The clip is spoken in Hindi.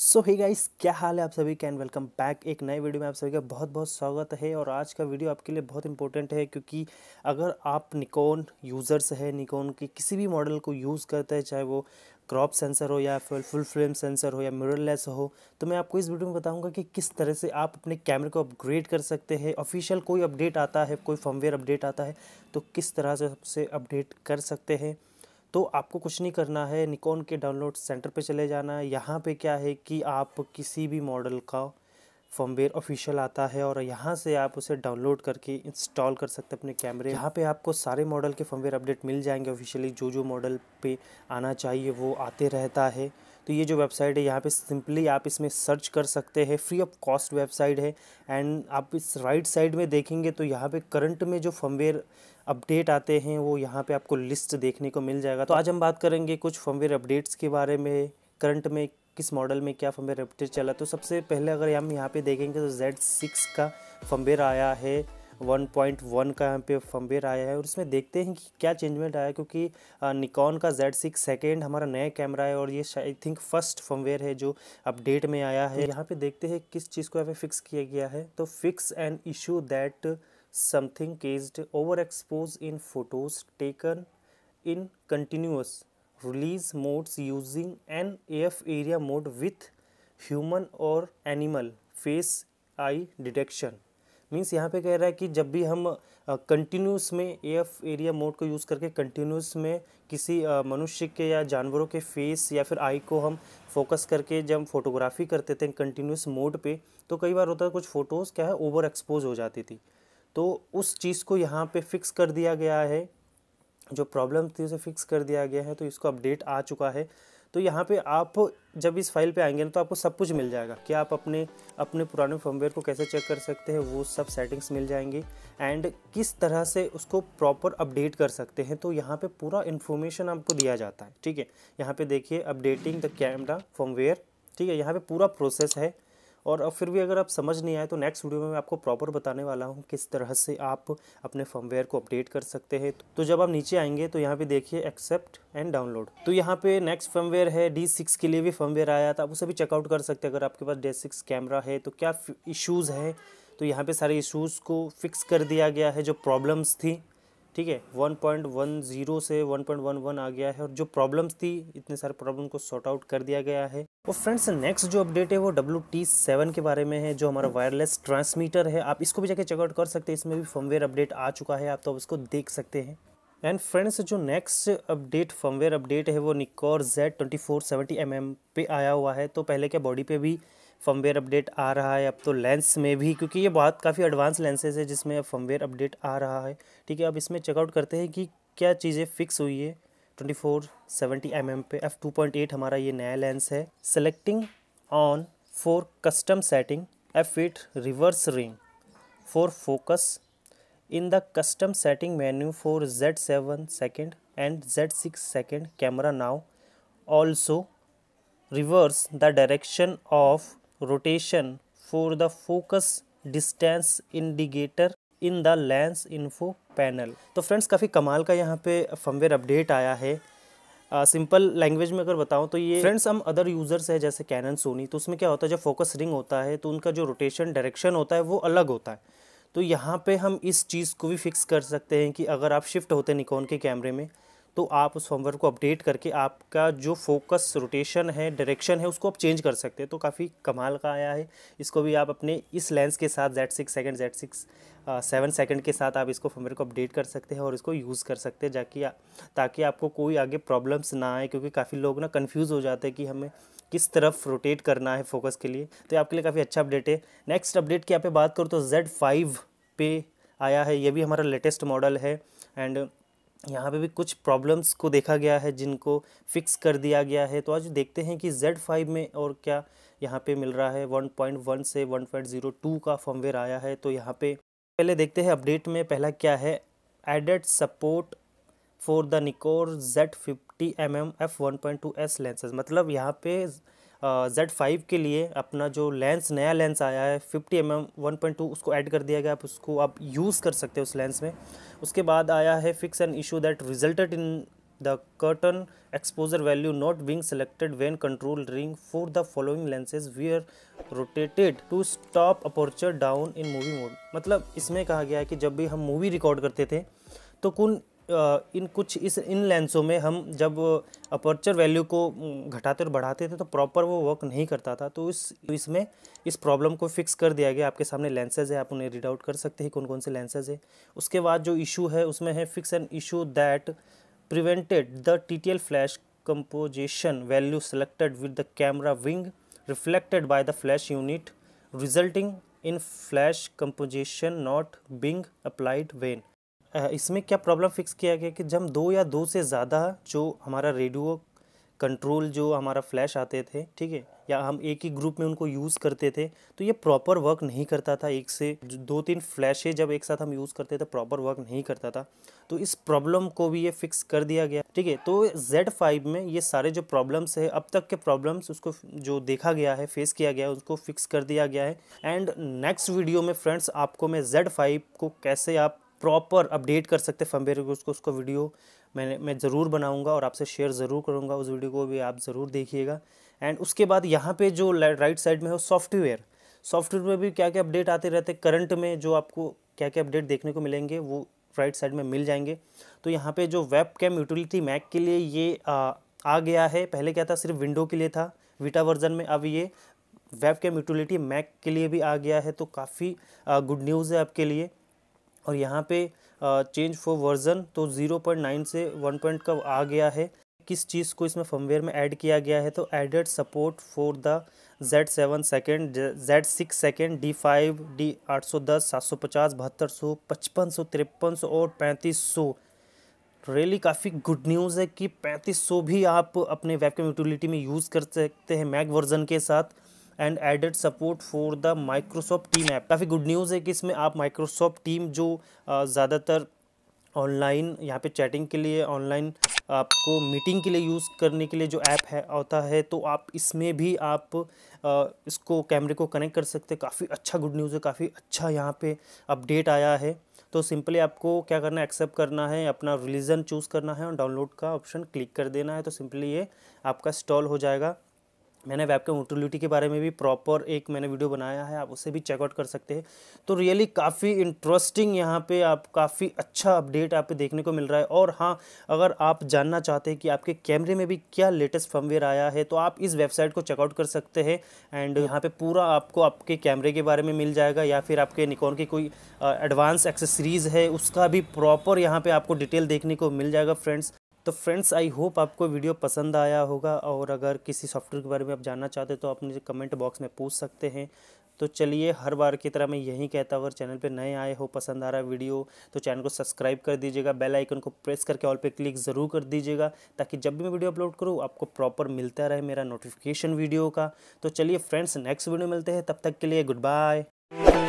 सो ही गाइस क्या हाल है आप सभी कैन वेलकम बैक एक नए वीडियो में आप सभी का बहुत बहुत स्वागत है और आज का वीडियो आपके लिए बहुत इंपॉर्टेंट है क्योंकि अगर आप निकोन यूज़र्स हैं निकोन के किसी भी मॉडल को यूज़ करते हैं चाहे वो क्रॉप सेंसर हो या फिर फुल फ्रेम सेंसर हो या मिररलेस हो तो मैं आपको इस वीडियो में बताऊंगा कि किस तरह से आप अपने कैमरे को अपग्रेड कर सकते हैं ऑफिशियल कोई अपडेट आता है कोई फर्मवेयर अपडेट आता है तो किस तरह से अपडेट कर सकते हैं तो आपको कुछ नहीं करना है निकॉन के डाउनलोड सेंटर पे चले जाना है यहाँ पे क्या है कि आप किसी भी मॉडल का फॉर्मवेयर ऑफिशियल आता है और यहाँ से आप उसे डाउनलोड करके इंस्टॉल कर सकते हैं अपने कैमरे यहाँ पे आपको सारे मॉडल के फॉर्मवेयर अपडेट मिल जाएंगे ऑफिशियली जो जो मॉडल पे आना चाहिए वो आते रहता है तो ये जो वेबसाइट है यहाँ पे सिंपली आप इसमें सर्च कर सकते हैं फ्री ऑफ कॉस्ट वेबसाइट है एंड आप इस राइट साइड में देखेंगे तो यहाँ पे करंट में जो फर्मवेयर अपडेट आते हैं वो यहाँ पे आपको लिस्ट देखने को मिल जाएगा तो आज हम बात करेंगे कुछ फर्मवेयर अपडेट्स के बारे में करंट में किस मॉडल में क्या फम्बेर अपडेट चला तो सबसे पहले अगर हम यहाँ पे देखेंगे तो जेड सिक्स का फम्बेर आया है 1.1 का यहाँ पे फम्बेर आया है और इसमें देखते हैं कि क्या चेंजमेंट आया क्योंकि निकॉन का Z6 सिक्स सेकेंड हमारा नया कैमरा है और ये आई थिंक फर्स्ट फमवेयर है जो अपडेट में आया है यहाँ पे देखते हैं किस चीज़ को यहाँ पे फिक्स किया गया है तो fix an issue that something caused over expose in photos taken in continuous release modes using an AF area mode with human or animal face eye detection means यहाँ पे कह रहा है कि जब भी हम कंटिन्यूस में एफ एरिया मोड को यूज़ करके कंटिन्यूस में किसी मनुष्य के या जानवरों के फेस या फिर आई को हम फोकस करके जब फोटोग्राफी करते थे कंटिन्यूस मोड पे तो कई बार होता है कुछ फ़ोटोज़ क्या है ओवर एक्सपोज हो जाती थी तो उस चीज़ को यहाँ पे फिक्स कर दिया गया है जो प्रॉब्लम थी उसे फिक्स कर दिया गया है तो इसको अपडेट आ चुका है तो यहाँ पे आप जब इस फाइल पे आएंगे ना तो आपको सब कुछ मिल जाएगा कि आप अपने अपने पुराने फर्मवेयर को कैसे चेक कर सकते हैं वो सब सेटिंग्स मिल जाएंगी एंड किस तरह से उसको प्रॉपर अपडेट कर सकते हैं तो यहाँ पे पूरा इन्फॉर्मेशन आपको दिया जाता है ठीक है यहाँ पे देखिए अपडेटिंग द कैमरा फर्मवेयर ठीक है यहाँ पे पूरा प्रोसेस है और अब फिर भी अगर आप समझ नहीं आए तो नेक्स्ट वीडियो में मैं आपको प्रॉपर बताने वाला हूँ किस तरह से आप अपने फर्मवेयर को अपडेट कर सकते हैं तो जब आप नीचे आएंगे तो यहाँ पे देखिए एक्सेप्ट एंड डाउनलोड तो यहाँ पे नेक्स्ट फर्मवेयर है डी सिक्स के लिए भी फर्मवेयर आया था आप उसे भी चेकआउट कर सकते हैं अगर आपके पास डी सिक्स कैमरा है तो क्या इशूज़ हैं तो यहाँ पर सारे इशूज़ को फिक्स कर दिया गया है जो प्रॉब्लम्स थी ठीक है 1.10 से 1.11 आ गया है और जो प्रॉब्लम्स थी इतने सारे प्रॉब्लम को सॉर्ट आउट कर दिया गया है और फ्रेंड्स नेक्स्ट जो अपडेट है वो डब्ल्यू टी सेवन के बारे में है जो हमारा वायरलेस ट्रांसमीटर है आप इसको भी जाके चेकआउट कर सकते हैं इसमें भी फर्मवेयर अपडेट आ चुका है आप तो अब इसको देख सकते हैं एंड फ्रेंड्स जो नेक्स्ट अपडेट फर्मवेयर अपडेट है वो Nikkor Z twenty four seventy M M पे आया हुआ है तो पहले क्या बॉडी पे भी फर्मवेयर अपडेट आ रहा है अब तो लेंस में भी क्योंकि ये बहुत काफ़ी एडवांस लेंसेज है जिसमें अब फर्मवेयर अपडेट आ रहा है ठीक है अब इसमें चेकआउट करते हैं कि क्या चीज़ें फिक्स हुई है ट्वेंटी फोर पे एफ टू हमारा ये नया लेंस है selecting on for custom setting F eight reverse ring for focus in the custom setting menu for Z seven second and Z six second camera now also reverse the direction of rotation for the focus distance indicator in the lens info panel तो फ्रेंड्स काफ़ी कमाल का यहाँ पे फमवेयर अपडेट आया है सिंपल uh, लैंग्वेज में अगर बताऊँ तो ये फ्रेंड्स हम अदर यूज़र्स हैं जैसे कैनन सोनी तो उसमें क्या होता है जब फोकस रिंग होता है तो उनका जो रोटेशन डायरेक्शन होता है वो अलग होता है तो यहाँ पे हम इस चीज़ को भी फिक्स कर सकते हैं कि अगर आप शिफ्ट होते निकॉन के कैमरे में तो आप उस फॉर्मवर्क को अपडेट करके आपका जो फोकस रोटेशन है डायरेक्शन है उसको आप चेंज कर सकते हैं तो काफ़ी कमाल का आया है इसको भी आप अपने इस लेंस के साथ Z six second Z six seven second के साथ आप इसको फॉर्मवर्क को अपडेट कर सकते हैं और इसको यूज़ कर सकते हैं जाकि ताकि आपको कोई आगे प्रॉब्लम्स ना आए क्योंकि काफ़ी लोग ना कन्फ्यूज़ हो जाते हैं कि हमें किस तरफ रोटेट करना है फोकस के लिए तो आपके लिए काफ़ी अच्छा अपडेट है नेक्स्ट अपडेट की यहाँ पे बात करूँ तो फाइव पे आया है ये भी हमारा लेटेस्ट मॉडल है एंड यहाँ पे भी कुछ प्रॉब्लम्स को देखा गया है जिनको फिक्स कर दिया गया है तो आज देखते हैं कि Z5 में और क्या यहाँ पे मिल रहा है 1.1 से 1.02 का फॉर्मवेयर आया है तो यहाँ पे पहले देखते हैं अपडेट में पहला क्या है added support for the Nikkor Z50 mm f1.2s lenses मतलब यहाँ पे जेड फाइव के लिए अपना जो लेंस नया लेंस आया है fifty M M one point two उसको ऐड कर दिया गया आप उसको आप यूज़ कर सकते हैं उस लेंस में उसके बाद आया है fix an issue that resulted in the current exposure value not being selected when control ring for the following lenses we are rotated to stop aperture down in movie mode मतलब इसमें कहा गया है कि जब भी हम मूवी रिकॉर्ड करते थे तो कौन इन कुछ इस इन लेंसों में हम जब अपर्चर वैल्यू को घटाते और बढ़ाते थे तो प्रॉपर वो वर्क नहीं करता था तो इस इसमें इस प्रॉब्लम को फिक्स कर दिया गया आपके सामने लेंसेज है आप उन्हें रीड आउट कर सकते हैं कौन कौन से लेंसेज है उसके बाद जो इशू है उसमें है fix an issue that prevented the T T L flash composition value selected with the camera being reflected by the flash unit resulting in flash composition not being applied when इसमें क्या प्रॉब्लम फिक्स किया गया कि जब दो या दो से ज़्यादा जो हमारा रेडियो कंट्रोल जो हमारा फ्लैश आते थे ठीक है या हम एक ही ग्रुप में उनको यूज़ करते थे तो ये प्रॉपर वर्क नहीं करता था एक से दो तीन फ्लैशें जब एक साथ हम यूज़ करते थे प्रॉपर वर्क नहीं करता था तो इस प्रॉब्लम को भी ये फिक्स कर दिया गया ठीक है तो जेड फाइव में ये सारे जो प्रॉब्लम्स है अब तक के प्रॉब्लम्स उसको जो देखा गया है फेस किया गया है उसको फिक्स कर दिया गया है एंड नेक्स्ट वीडियो में फ्रेंड्स आपको मैं जेड फाइव को कैसे आप प्रॉपर अपडेट कर सकते हैं फर्मवेयर को उसको उसको वीडियो मैंने मैं ज़रूर बनाऊंगा और आपसे शेयर ज़रूर करूंगा उस वीडियो को भी आप ज़रूर देखिएगा एंड उसके बाद यहाँ पे जो राइट साइड में है सॉफ्टवेयर सॉफ्टवेयर में भी क्या क्या अपडेट आते रहते हैं करंट में जो आपको क्या क्या अपडेट देखने को मिलेंगे वो राइट साइड में मिल जाएंगे तो यहाँ पर जो वेब कैम यूटिलिटी मैक के लिए ये आ, आ गया है पहले क्या था सिर्फ विंडो के लिए था वीटा वर्जन में अब ये वेब कैम यूटिलिटी मैक के लिए भी आ गया है तो काफ़ी गुड न्यूज़ है आपके लिए और यहाँ पे चेंज फॉर वर्जन तो 0.9 से 1. पॉइंट का आ गया है किस चीज़ को इसमें फर्मवेयर में ऐड किया गया है तो added support for the Z seven second Z six second D five D आठ सौ दस सात सौ पचास बहत्तर सौ पचपन सौ तिरपन सौ और पैंतीस सौ रियली काफ़ी गुड न्यूज़ है कि पैंतीस सौ भी आप अपने वेबकैम यूटिलिटी में यूज़ कर सकते हैं मैक वर्जन के साथ and added support for the Microsoft team app काफ़ी गुड न्यूज़ है कि इसमें आप माइक्रोसॉफ्ट टीम जो ज़्यादातर ऑनलाइन यहाँ पे चैटिंग के लिए ऑनलाइन आपको मीटिंग के लिए यूज़ करने के लिए जो ऐप है होता है तो आप इसमें भी आप इसको कैमरे को कनेक्ट कर सकते हैं काफ़ी अच्छा गुड न्यूज़ है काफ़ी अच्छा यहाँ पे अपडेट आया है तो सिंपली आपको क्या करना है एक्सेप्ट करना है अपना रिलीजन चूज़ करना है और डाउनलोड का ऑप्शन क्लिक कर देना है तो सिंपली ये आपका इंस्टॉल हो जाएगा मैंने वेबकैम यूटिलिटी के बारे में भी प्रॉपर एक मैंने वीडियो बनाया है आप उसे भी चेकआउट कर सकते हैं तो रियली काफ़ी इंटरेस्टिंग यहाँ पे आप काफ़ी अच्छा अपडेट आप देखने को मिल रहा है और हाँ अगर आप जानना चाहते हैं कि आपके कैमरे में भी क्या लेटेस्ट फर्मवेयर आया है तो आप इस वेबसाइट को चेकआउट कर सकते हैं एंड यहाँ पर पूरा आपको आपके कैमरे के बारे में मिल जाएगा या फिर आपके निकॉन की कोई एडवांस एक्सेसरीज़ है उसका भी प्रॉपर यहाँ पर आपको डिटेल देखने को मिल जाएगा फ्रेंड्स तो फ्रेंड्स आई होप आपको वीडियो पसंद आया होगा और अगर किसी सॉफ्टवेयर के बारे में आप जानना चाहते हो तो आप मुझे कमेंट बॉक्स में पूछ सकते हैं तो चलिए हर बार की तरह मैं यही कहता हूँ अगर चैनल पे नए आए हो पसंद आ रहा है वीडियो तो चैनल को सब्सक्राइब कर दीजिएगा बेल आइकन को प्रेस करके ऑल पे क्लिक ज़रूर कर दीजिएगा ताकि जब भी मैं वीडियो अपलोड करूँ आपको प्रॉपर मिलता रहे मेरा नोटिफिकेशन वीडियो का तो चलिए फ्रेंड्स नेक्स्ट वीडियो मिलते हैं तब तक के लिए गुड बाय